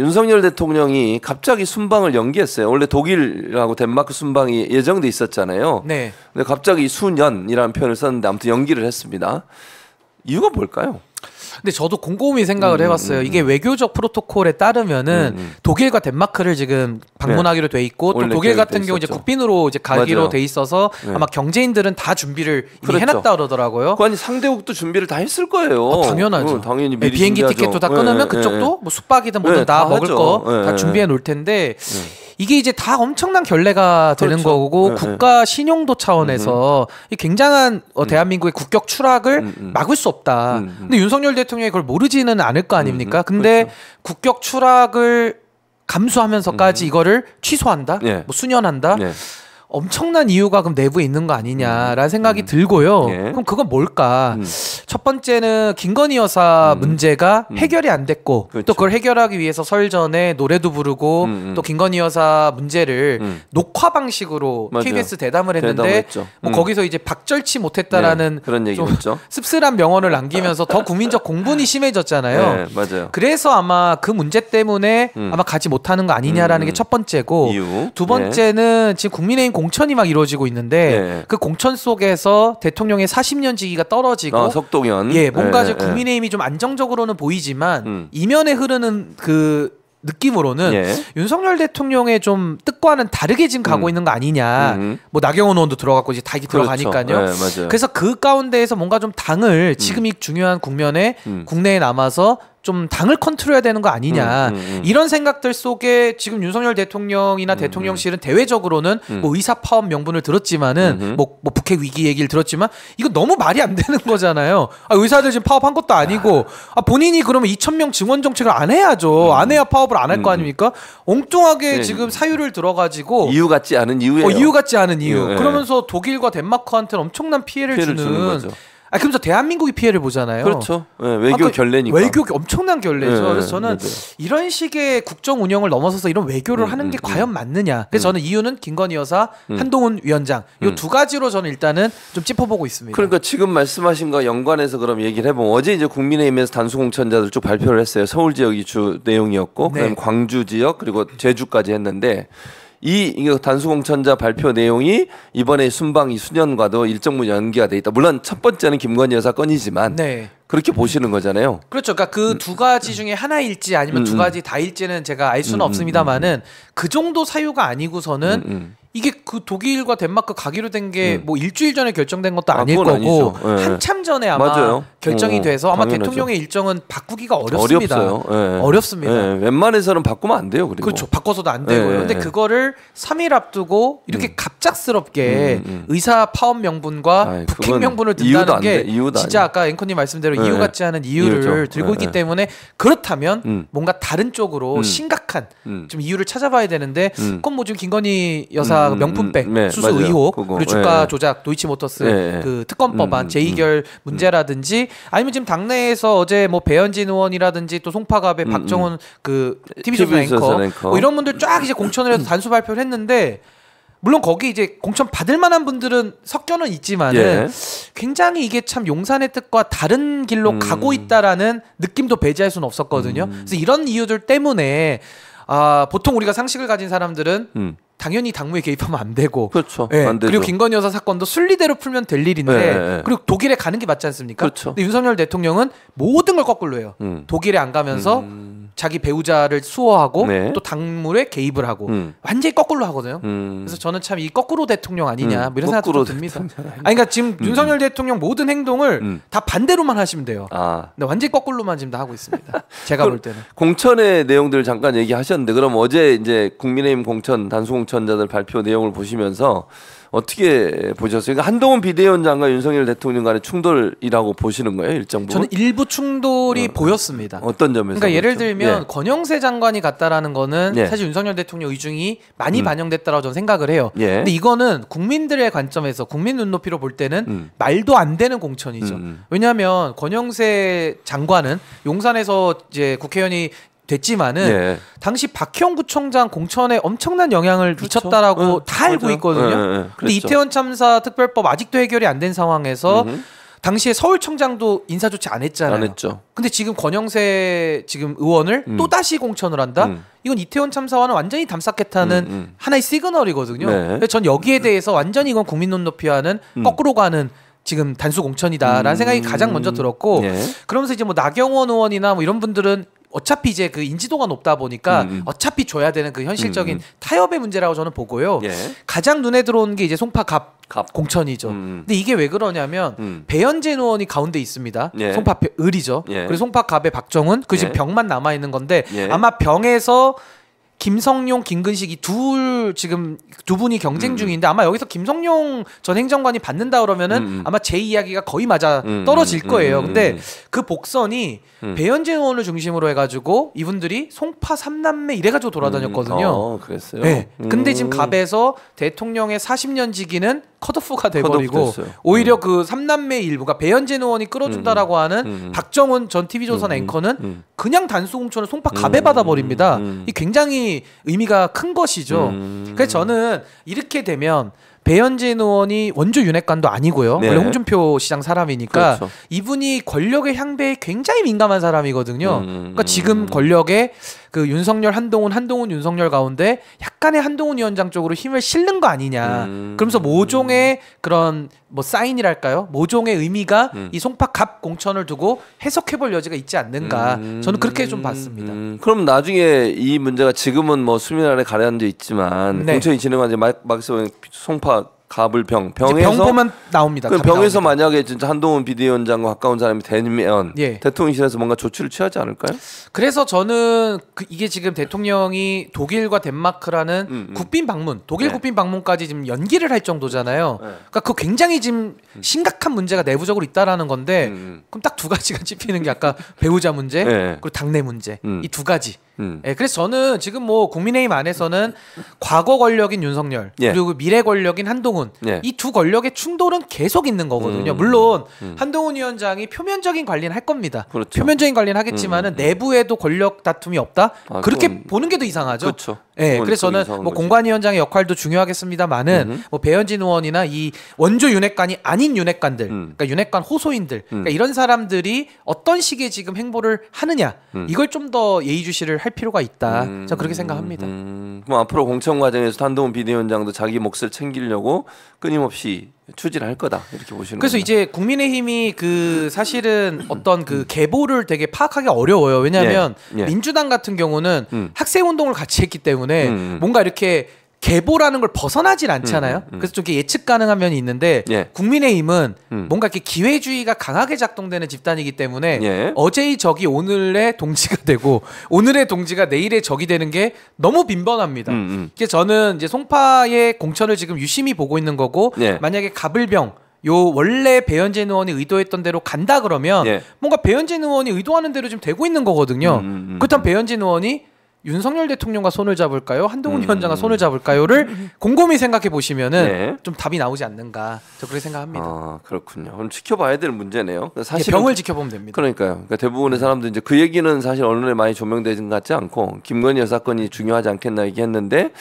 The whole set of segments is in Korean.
윤석열 대통령이 갑자기 순방을 연기했어요. 원래 독일하고 덴마크 순방이 예정돼 있었잖아요. 네. 근데 갑자기 수년이라는 표현을 썼는데 아무튼 연기를 했습니다. 이유가 뭘까요? 근데 저도 곰곰이 생각을 음, 해봤어요. 음, 이게 음. 외교적 프로토콜에 따르면은 음, 음. 독일과 덴마크를 지금 방문하기로 돼 있고 또 독일 같은 경우 이제 국빈으로 이제 가기로 맞아요. 돼 있어서 네. 아마 경제인들은 다 준비를 그랬죠. 해놨다 그러더라고요. 그 아니 상대국도 준비를 다 했을 거예요. 아, 당연하죠. 어, 당연히 네, 비행기 준비하죠. 티켓도 다 예, 끊으면 예, 그쪽도 예. 뭐 숙박이든 뭐든 네, 다, 다 먹을 거 다 준비해 놓을 텐데. 이게 이제 다 엄청난 결례가 되는 그렇죠. 거고 네, 네. 국가 신용도 차원에서 음, 음. 이 굉장한 어, 음. 대한민국의 국격 추락을 막을 수 없다. 근데 윤석열 대통령이 그걸 모르지는 않을 거 아닙니까? 근데 그렇죠. 국격 추락을 감수하면서까지 이거를 취소한다, 예. 뭐 수년한다. 엄청난 이유가 그럼 내부에 있는 거 아니냐라는 음. 생각이 음. 들고요. 예. 그럼 그건 뭘까? 음. 첫 번째는 김건희 여사 음. 문제가 음. 해결이 안 됐고 그렇죠. 또 그걸 해결하기 위해서 설전에 노래도 부르고 음, 또 김건희 여사 문제를 녹화 방식으로 맞아요. KBS 대담을 했는데 뭐 거기서 이제 박절치 못했다라는 네. 그런 얘기죠. 씁쓸한 명언을 남기면서 더 국민적 공분이 심해졌잖아요. 네. 맞아요. 그래서 아마 그 문제 때문에 아마 가지 못하는 거 아니냐라는 게 첫 번째고 이유. 두 번째는 네. 지금 국민의힘 공 공천이 막 이루어지고 있는데 네. 그 공천 속에서 대통령의 40년 지기가 떨어지고 아, 석동연 예 뭔가 네, 이제 네. 국민의힘이 좀 안정적으로는 보이지만 음. 이면에 흐르는 그 느낌으로는 예. 윤석열 대통령의 좀 뜻과는 다르게 지금 가고 음. 있는 거 아니냐. 음. 뭐 나경원 의원도 들어갔고 이제 다그렇 들어가니까요. 예, 그래서 그 가운데에서 뭔가 좀 당을 지금 음. 이 중요한 국면에 음. 국내에 남아서 좀 당을 컨트롤해야 되는 거 아니냐 음, 음, 음. 이런 생각들 속에 지금 윤석열 대통령이나 음, 대통령실은 대외적으로는 음. 뭐 의사 파업 명분을 들었지만은 뭐, 뭐, 북핵 위기 얘기를 들었지만 이거 너무 말이 안 되는 거잖아요. 아, 의사들 지금 파업한 것도 아니고 아, 본인이 그러면 2천 명 증원 정책을 안 해야죠. 안 해야 파업을 안 할 거 아닙니까? 엉뚱하게 네. 지금 사유를 들어가지고 이유 같지 않은 이유예요. 어, 이유 같지 않은 이유. 예. 그러면서 독일과 덴마크한테는 엄청난 피해를, 피해를 주는, 주는 아그러서 대한민국이 피해를 보잖아요. 그렇죠. 네, 외교 아, 결례니까. 외교 엄청난 결례죠. 네, 그래서 저는 네, 네, 이런 식의 국정 운영을 넘어서서 이런 외교를 음, 하는 게 음, 음. 과연 맞느냐. 그래서 음. 저는 이유는 김건희 여사, 음. 한동훈 위원장 이 두 가지로 저는 일단은 좀 짚어보고 있습니다. 그러니까 지금 말씀하신 거 연관해서 그럼 얘기를 해보면 어제 이제 국민의힘에서 단수 공천자들 쭉 발표를 했어요. 서울 지역이 주 내용이었고 그다음 네. 광주 지역 그리고 제주까지 했는데. 이, 단수공천자 발표 내용이 이번에 순방 이 수년과도 일정 부분 연기가 돼 있다. 물론 첫 번째는 김건희 여사 건이지만 네. 그렇게 보시는 거잖아요. 그렇죠. 그러니까 그두 음. 가지 중에 하나일지 아니면 음, 두 음. 가지 다일지는 제가 알 수는 음, 음 없습니다만은 그 정도 사유가 아니고서는 이게 그 독일과 덴마크 가기로 된 게뭐 음. 뭐 일주일 전에 결정된 것도 아, 아닐 아, 거고 네. 한참 전에 아마 맞아요. 결정이 어, 돼서 아마 당연하죠. 대통령의 일정은 바꾸기가 어렵습니다. 네. 어렵습니다. 네. 웬만해서는 바꾸면 안 돼요. 그리고. 그렇죠. 바꿔서도 안 되고요. 근데 그거를 3일 앞두고 이렇게 음. 갑작스럽게 음, 음, 음. 의사 파업 명분과 아이, 부킹 명분을 든다는 게 진짜 아니야. 아까 앵커님 말씀대로 이유 같지 않은 이유를 이유죠. 들고 있기 때문에 그렇다면 뭔가 다른 쪽으로 심각한 좀 이유를 찾아봐야 되는데 그건 뭐 지금 김건희 여사 그 음, 명품백 음, 음, 네, 수수 맞아요. 의혹 그거. 그리고 네. 주가 네. 조작 도이치모터스 네. 그 특검 법안 음, 음 제2결 음, 문제라든지 아니면 지금 당내에서 어제 뭐 배현진 의원이라든지 또 송파갑의 박정훈 그 TV 조선 앵커, 앵커. 뭐 이런 분들 쫙 이제 공천을 해서 단수 발표를 했는데 물론 거기 이제 공천 받을 만한 분들은 섞여는 있지만은 예. 굉장히 이게 참 용산의 뜻과 다른 길로 음. 가고 있다라는 느낌도 배제할 수는 없었거든요. 음. 그래서 이런 이유들 때문에 아 보통 우리가 상식을 가진 사람들은 음. 당연히 당무에 개입하면 안 되고 그렇죠. 예. 안 그리고 김건희 여사 사건도 순리대로 풀면 될 일인데 예, 예, 예, 그리고 독일에 가는 게 맞지 않습니까? 그렇죠. 근데 윤석열 대통령은 모든 걸 거꾸로 해요. 음. 독일에 안 가면서 음. 자기 배우자를 수호하고 네. 또 당물에 개입을 하고 음. 완전히 거꾸로 하거든요. 음. 그래서 저는 참 이 거꾸로 대통령 아니냐 음. 이런 생각도 듭니다. 아니 그러니까 지금 음. 윤석열 대통령 모든 행동을 음. 다 반대로만 하시면 돼요. 아. 근데 완전히 거꾸로만 지금 다 하고 있습니다. 제가 볼 때는 공천의 내용들 잠깐 얘기하셨는데 그럼 어제 이제 국민의힘 공천 단수 공천자들 발표 내용을 보시면서 어떻게 보셨어요? 그러니까 한동훈 비대위원장과 윤석열 대통령 간의 충돌이라고 보시는 거예요, 일정 부 저는 일부 충돌이 어, 보였습니다. 어떤 점에서? 그러니까 예를 그렇죠? 들면 예. 권영세 장관이 갔다라는 거는 예. 사실 윤석열 대통령 의중이 많이 음. 반영됐다라고 저는 생각을 해요. 예. 근데 이거는 국민들의 관점에서 국민 눈높이로 볼 때는 음. 말도 안 되는 공천이죠. 음. 음. 왜냐하면 권영세 장관은 용산에서 이제 국회의원이 됐지만은 예. 당시 박형 구총장 공천에 엄청난 영향을 그렇죠. 미쳤다라고 응, 예, 다 알고 맞아요. 있거든요. 예, 예, 그런데 예. 이태원 참사 특별법 아직도 해결이 안 된 상황에서 음흠. 당시에 서울청장도 인사 조치 안 했잖아요. 안 했죠. 근데 지금 권영세 지금 의원을 음. 또 다시 공천을 한다. 음. 이건 이태원 참사와는 완전히 담쌓겠다는 음, 음, 하나의 시그널이거든요. 네. 전 여기에 대해서 완전히 이건 국민 눈높이와는 음. 거꾸로 가는 지금 단수 공천이다라는 음. 생각이 가장 먼저 들었고 예. 그러면서 이제 뭐 나경원 의원이나 뭐 이런 분들은 어차피 이제 그 인지도가 높다 보니까 음. 음. 어차피 줘야 되는 그 현실적인 음, 음, 음. 타협의 문제라고 저는 보고요. 예. 가장 눈에 들어오는게 이제 송파 갑, 갑. 공천이죠. 음. 근데 이게 왜 그러냐면 배현진 의원이 가운데 있습니다. 예. 송파 을이죠. 예. 그리고 송파 갑의 박정훈 그 지금 예. 병만 남아 있는 건데 예. 아마 병에서 김성룡 김근식 이둘 지금 두 분이 경쟁 음. 음. 중인데 아마 여기서 김성룡전 행정관이 받는다 그러면은 음, 음. 아마 제 이야기가 거의 맞아 음, 떨어질 거예요. 근데 그 복선이 배현재 의원을 중심으로 해가지고 이분들이 송파 삼남매 이래가지고 돌아다녔거든요. 어, 그랬어요. 네. 근데 지금 갑에서 대통령의 40년 지기는 컷오프가 돼버리고 오히려 음. 그 삼남매 일부가 배현진 의원이 끌어준다라고 음, 하는 음, 음. 박정훈 전 TV조선 앵커는 그냥 단수공천을 송파 갑에 받아버립니다. 이 굉장히 의미가 큰 것이죠. 그래서 저는 이렇게 되면 배현진 의원이 원주 윤핵관도 아니고요. 네. 원래 홍준표 시장 사람이니까 그렇죠. 이분이 권력의 향배에 굉장히 민감한 사람이거든요. 그러니까 지금 권력에 그 윤석열 한동훈 한동훈 윤석열 가운데 약간의 한동훈 위원장 쪽으로 힘을 실는 거 아니냐. 음. 그러면서 모종의 그런 뭐 사인이랄까요? 모종의 의미가 음. 이 송파갑 공천을 두고 해석해볼 여지가 있지 않는가. 음. 저는 그렇게 좀 음. 봤습니다. 음. 그럼 나중에 이 문제가 지금은 뭐 수면 아래 가려앉아 있지만 네. 공천이 진행한 지 막상 송파 갑을 병 병에서 병포만 나옵니다. 그 병에서 나옵니다. 만약에 진짜 한동훈 비대위원장과 가까운 사람이 되면 예. 대통령실에서 뭔가 조치를 취하지 않을까요? 그래서 저는 그 이게 지금 대통령이 독일과 덴마크라는 음, 음. 국빈 방문, 독일 네. 국빈 방문까지 지금 연기를 할 정도잖아요. 네. 그러니까 그 굉장히 지금 음. 심각한 문제가 내부적으로 있다라는 건데 음. 음. 그럼 딱 두 가지가 찝히는 게 아까 배우자 문제 네. 그리고 당내 문제 음. 이두 가지. 음. 예, 그래서 저는 지금 뭐 국민의힘 안에서는 과거 권력인 윤석열 예. 그리고 미래 권력인 한동훈 예. 이두 권력의 충돌은 계속 있는 거거든요. 음. 물론 음. 한동훈 위원장이 표면적인 관리는 할 겁니다. 그렇죠. 표면적인 관리는 하겠지만은 음, 음, 내부에도 권력 다툼이 없다. 아, 그렇게 그건... 보는 게 더 이상하죠. 그렇죠. 네, 그래서 저는 뭐 공관위원장의 역할도 중요하겠습니다만은 음흠. 뭐 배현진 의원이나 이 원조 윤핵관이 아닌 윤핵관들, 음. 그러니까 윤핵관 호소인들, 음. 그러니까 이런 사람들이 어떤 식의 지금 행보를 하느냐 음. 이걸 좀 더 예의주시를 할 필요가 있다. 음. 저는 그렇게 생각합니다. 뭐 앞으로 공천 과정에서 한동훈 비대위원장도 자기 몫을 챙기려고 끊임없이 추진할 거다 이렇게 보시는 그래서 거구나. 이제 국민의힘이 그 사실은 어떤 그 계보를 되게 파악하기 어려워요 왜냐하면 예, 예. 민주당 같은 경우는 음. 학생 운동을 같이 했기 때문에 음. 음. 뭔가 이렇게 계보라는 걸 벗어나질 음, 않잖아요. 음, 음. 그래서 좀 예측 가능한 면이 있는데 예. 국민의힘은 음. 뭔가 이렇게 기회주의가 강하게 작동되는 집단이기 때문에 예. 어제의 적이 오늘의 동지가 되고 오늘의 동지가 내일의 적이 되는 게 너무 빈번합니다. 그래서 음, 음. 저는 이제 송파의 공천을 지금 유심히 보고 있는 거고 예. 만약에 갑을병요 원래 배현진 의원이 의도했던 대로 간다 그러면 예. 뭔가 배현진 의원이 의도하는 대로 지금 되고 있는 거거든요. 그렇다면 배현진 의원이 윤석열 대통령과 손을 잡을까요? 한동훈 음. 위원장과 손을 잡을까요?를 곰곰이 생각해 보시면은 네. 좀 답이 나오지 않는가 저 그렇게 생각합니다. 아, 그렇군요. 그럼 지켜봐야 될 문제네요. 예, 사실 병을 지켜보면 됩니다. 그러니까요. 그러니까 대부분의 네. 사람들 이제 그 얘기는 사실 언론에 많이 조명되진 같지 않고 김건희 여사건이 중요하지 않겠나 얘기했는데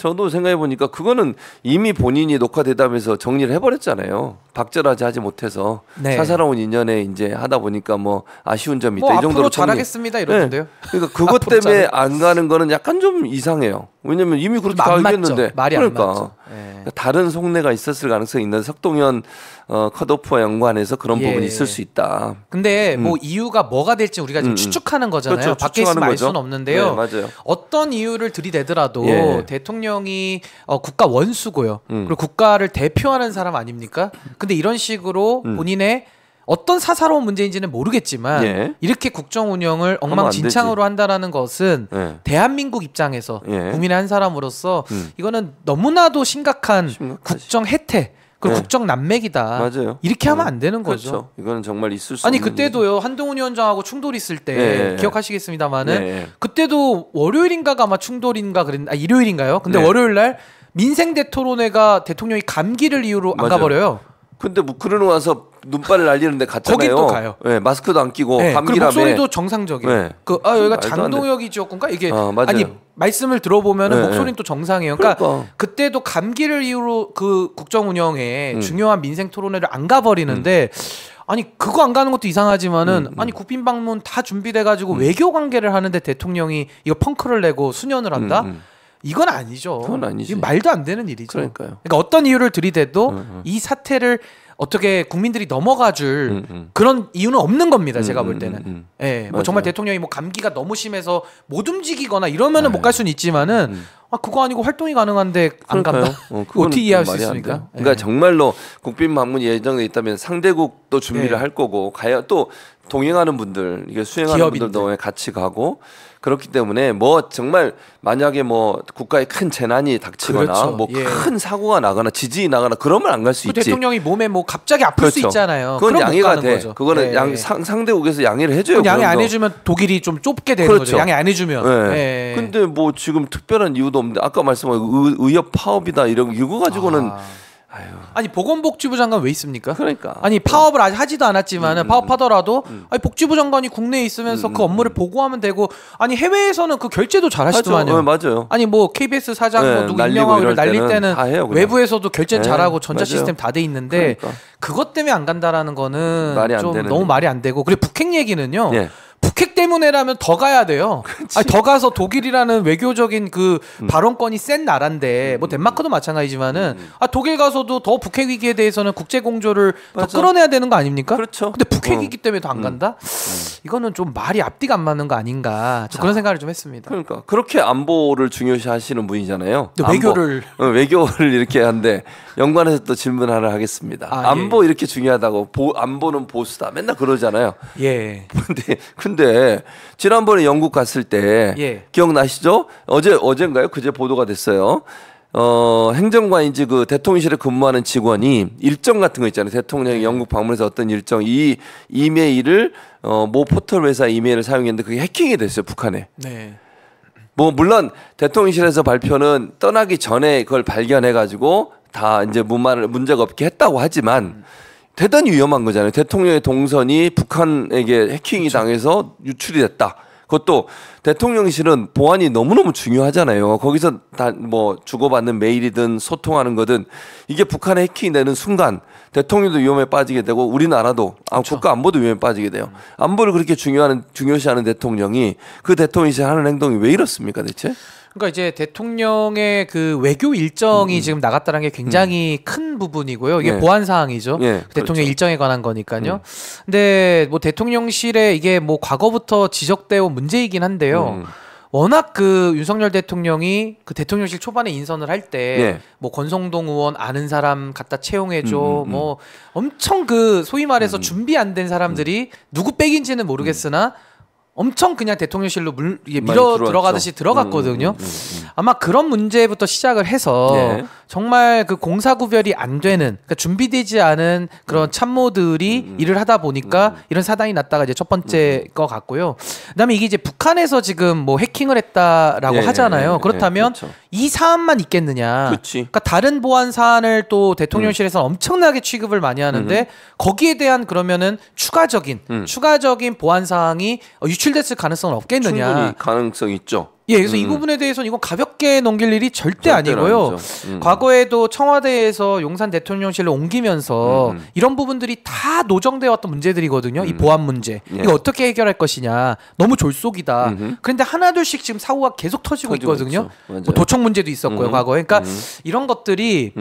저도 생각해 보니까 그거는 이미 본인이 녹화 대담에서 정리를 해버렸잖아요. 박절하지 하지 못해서 네. 사사로운 인연에 이제 하다 보니까 뭐 아쉬운 점이 있다. 뭐이 정도로 정리. 잘하겠습니다 이러는데요. 네. 그러니까 그것 때문에 안 가는 거는 약간 좀 이상해요. 왜냐면 이미 그렇게 다 얘기했는데 말이 그러니까. 예. 그러니까 다른 속내가 있었을 가능성이 있는 석동현 어, 컷오프와 연관해서 그런 예. 부분이 있을 수 있다. 근데 음. 뭐 이유가 뭐가 될지 우리가 지금 음. 음. 추측하는 거잖아요. 그렇죠. 밖에 있으면 알 수는 없는데요. 네, 어떤 이유를 들이대더라도 예. 대통령이 어, 국가 원수고요. 음. 그리고 국가를 대표하는 사람 아닙니까? 근데 이런 식으로 음. 본인의 어떤 사사로운 문제인지는 모르겠지만 예. 이렇게 국정 운영을 엉망진창으로 한다라는 것은 예. 대한민국 입장에서 예. 국민의 한 사람으로서 음. 이거는 너무나도 심각한 심각하지. 국정 해태 그리고 네. 국정 난맥이다. 맞아요. 이렇게 하면 음. 안 되는 거죠. 그렇죠. 이거는 정말 있을 수 아니 그때도요 얘기. 한동훈 위원장하고 충돌 있을 때 네. 기억하시겠습니다만은 네. 그때도 월요일인가가 아마 충돌인가 그랬 아 일요일인가요? 근데 네. 월요일 날 민생 대토론회가 대통령이 감기를 이유로 안 맞아요. 가버려요. 근데 뭐 그러고 와서 눈발을 날리는데 갔잖아요. 거기 또 가요. 네, 마스크도 안 끼고 네, 감기라며. 목소리도 정상적이에요. 네. 그아 여기가 장동혁이 지역군가 이게 어, 아니 말씀을 들어보면 은 네, 목소리는 네. 또 정상이에요. 그러니까, 그러니까, 그때도 감기를 이유로 그 국정 운영에 음. 중요한 민생 토론회를 안 가버리는데. 음. 아니 그거 안 가는 것도 이상하지만은 음, 음. 아니 국빈 방문 다 준비돼 가지고 음. 외교 관계를 하는데 대통령이 이거 펑크를 내고 수년을 한다. 음, 음. 이건 아니죠. 그건 아니지. 말도 안 되는 일이죠. 그러니까요. 그러니까 어떤 이유를 들이대도 음, 이 사태를 어떻게 국민들이 넘어가 줄 음음. 그런 이유는 없는 겁니다. 제가 음, 볼 음, 때는. 음, 예. 네, 뭐 뭐맞아 정말 대통령이 뭐 감기가 너무 심해서 못 움직이거나 이러면은 못갈 네. 수는 있지만은 아 그거 아니고 활동이 가능한데 안그럴 간다. 어, 어떻게 이해할 수 있습니까? 그러니까 네. 정말로 국빈 방문 예정돼 있다면 상대국도 준비를 네. 할 거고 가야 또 동행하는 분들 이게 수행하는 기업인들. 분들도 예, 같이 가고 그렇기 때문에 뭐 정말 만약에 뭐 국가에 큰 재난이 닥치거나 그렇죠. 뭐큰 예. 사고가 나거나 지진이 나거나 그러면 안 갈수 그 있지. 대통령이 몸에 뭐 갑자기 아플 그렇죠. 수 있잖아요. 그건 양해가 돼. 거죠. 그거는 예. 양 상, 상대국에서 양해를 해줘요. 양해 안 해주면 독일이 좀 좁게 되는 그렇죠. 거죠. 양해 안 해주면. 예. 예. 근데 뭐 지금 특별한 이유도 없는데 아까 말씀한 그 의, 의협 파업이다 이런 이거 가지고는 아. 아니 보건복지부 장관 왜 있습니까? 그러니까 아니 음. 파업을 아직 하지도 않았지만 음, 음, 음, 파업하더라도 음. 아니 복지부 장관이 국내에 있으면서 음, 그 업무를 보고하면 되고 아니 해외에서는 그 결제도 잘하시더만요. 네, 맞아요. 아니 뭐 KBS 사장 네, 뭐 누구 명하고 이럴 날릴 때는, 때는 외부에서도 결제 네, 잘하고 전자 맞아요. 시스템 다 돼 있는데 그러니까. 그것 때문에 안 간다라는 거는 좀 되는데. 너무 말이 안 되고 그리고 북핵 얘기는요. 예. 북핵 때문에라면 더 가야 돼요. 아니, 더 가서 독일이라는 외교적인 그 음. 발언권이 센 나라인데 음, 뭐 음, 덴마크도 음. 마찬가지지만은 음. 아 독일 가서도 더 북핵 위기에 대해서는 국제 공조를 더 끌어내야 되는 거 아닙니까? 그렇죠. 근데 북핵이기 어. 때문에 더 안 간다? 음. 이거는 좀 말이 앞뒤가 안 맞는 거 아닌가 자, 그런 생각을 좀 했습니다. 그러니까 그렇게 안보를 중요시하시는 분이잖아요. 외교를 어, 외교를 이렇게 하는데 연관해서 또 질문 하나 하겠습니다. 아, 예, 안보 예. 이렇게 중요하다고 보, 안보는 보수다 맨날 그러잖아요. 예. 근데 근데 지난번에 영국 갔을 때 예. 기억나시죠? 어제 어젠가요? 그제 보도가 됐어요. 어, 행정관인지 그 대통령실에 근무하는 직원이 일정 같은 거 있잖아요. 대통령이 네. 영국 방문해서 어떤 일정 이 이메일을 어, 모 포털 회사 이메일을 사용했는데 그게 해킹이 됐어요. 북한에. 네. 뭐 물론 대통령실에서 발표는 떠나기 전에 그걸 발견해 가지고 다 이제 문만을 문제가 없게 했다고 하지만 음. 대단히 위험한 거잖아요. 대통령의 동선이 북한에게 해킹이 그렇 당해서 유출이 됐다. 그것도 대통령실은 보안이 너무너무 중요하잖아요. 거기서 다 뭐 주고받는 메일이든 소통하는 거든 이게 북한에 해킹이 되는 순간 대통령도 위험에 빠지게 되고 우리나라도 아, 그렇죠. 국가 안보도 위험에 빠지게 돼요. 안보를 그렇게 중요한 중요시하는 대통령이 그 대통령이 하는 행동이 왜 이렇습니까 대체? 그러니까 이제 대통령의 그 외교 일정이 음, 음. 지금 나갔다는 게 굉장히 음. 큰 부분이고요. 이게 네. 보안 사항이죠. 네, 예, 대통령 그렇죠. 일정에 관한 거니까요. 음. 근데 뭐 대통령실에 이게 뭐 과거부터 지적되어 온 문제이긴 한데요. 음. 워낙 그 윤석열 대통령이 그 대통령실 초반에 인선을 할 때뭐 예. 네. 권성동 의원 아는 사람 갖다 채용해줘 음, 음, 음, 뭐 엄청 그 소위 말해서 음, 준비 안 된 사람들이 누구 빽인지는 모르겠으나 엄청 그냥 대통령실로 물, 이게 밀어 들어가듯이 들어갔거든요. 음 음, 음, 음, 음, 아마 그런 문제부터 시작을 해서 네. 정말 그 공사 구별이 안 되는 그러니까 준비되지 않은 그런 참모들이 일을 하다 보니까 이런 사단이 났다가 이제 첫 번째 거 같고요. 그다음에 이게 이제 북한에서 지금 뭐 해킹을 했다라고 예, 예 하잖아요. 예, 그렇다면 그렇죠. 이 사안만 있겠느냐. 그치. 그러니까 다른 보안 사안을 또 대통령실에서 음. 엄청나게 취급을 많이 하는데 음. 거기에 대한 그러면은 추가적인 음. 추가적인 보안 사항이 유출됐을 가능성은 없겠느냐. 충분히 가능성 있죠. 예, 그래서 음. 이 부분에 대해서는 이건 가볍게 넘길 일이 절대 아니고요. 음. 과거에도 청와대에서 용산 대통령실로 옮기면서 음. 음. 이런 부분들이 다노정되어 왔던 문제들이거든요. 이 음. 보안 문제 예. 이거 어떻게 해결할 것이냐 너무 졸속이다. 그런데 하나둘씩 지금 사고가 계속 터지고 있거든요. 뭐 도청 문제도 있었고요 과거에. 그러니까 음. 이런 것들이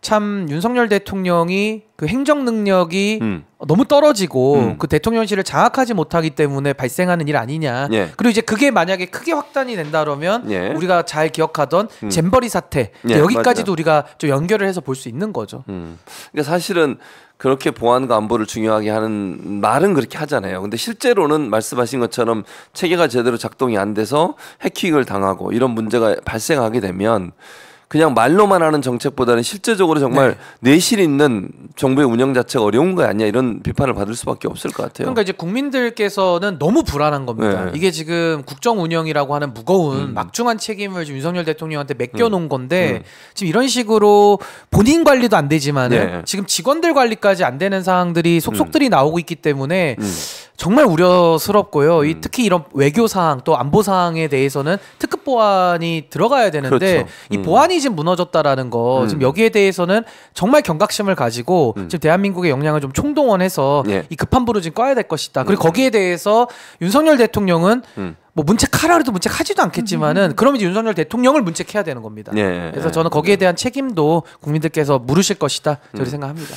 참 윤석열 대통령이 그 행정 능력이 음. 너무 떨어지고 음. 그 대통령실을 장악하지 못하기 때문에 발생하는 일 아니냐. 예. 그리고 이제 그게 만약에 크게 확단이 된다 그러면 예. 우리가 잘 기억하던 음. 잼버리 사태 예, 여기까지도 맞아요. 우리가 좀 연결을 해서 볼 수 있는 거죠. 음. 그러니까 사실은 그렇게 보안과 안보를 중요하게 하는 말은 그렇게 하잖아요. 근데 실제로는 말씀하신 것처럼 체계가 제대로 작동이 안 돼서 해킹을 당하고 이런 문제가 발생하게 되면 그냥 말로만 하는 정책보다는 실제적으로 정말 네. 내실 있는 정부의 운영 자체가 어려운 거 아니냐 이런 비판을 받을 수밖에 없을 것 같아요. 그러니까 이제 국민들께서는 너무 불안한 겁니다. 네. 이게 지금 국정 운영이라고 하는 무거운 음. 막중한 책임을 지금 윤석열 대통령한테 맡겨놓은 음. 건데 음. 지금 이런 식으로 본인 관리도 안 되지만 네. 지금 직원들 관리까지 안 되는 사항들이 속속들이 음. 나오고 있기 때문에 음. 정말 우려스럽고요. 음. 이 특히 이런 외교 사항 또 안보 사항에 대해서는 특급 보안이 들어가야 되는데 그렇죠. 음. 이 보안이 지금 무너졌다라는 거 음. 지금 여기에 대해서는 정말 경각심을 가지고 음. 지금 대한민국의 역량을 좀 총동원해서 예. 이 급한 불을 지금 꺼야 될 것이다. 그리고 음. 거기에 대해서 윤석열 대통령은 음. 뭐 문책하라 해도 문책하지도 않겠지만은 그러면 이제 윤석열 대통령을 문책해야 되는 겁니다. 예. 그래서 저는 거기에 예. 대한 책임도 국민들께서 물으실 것이다. 저는 생각합니다.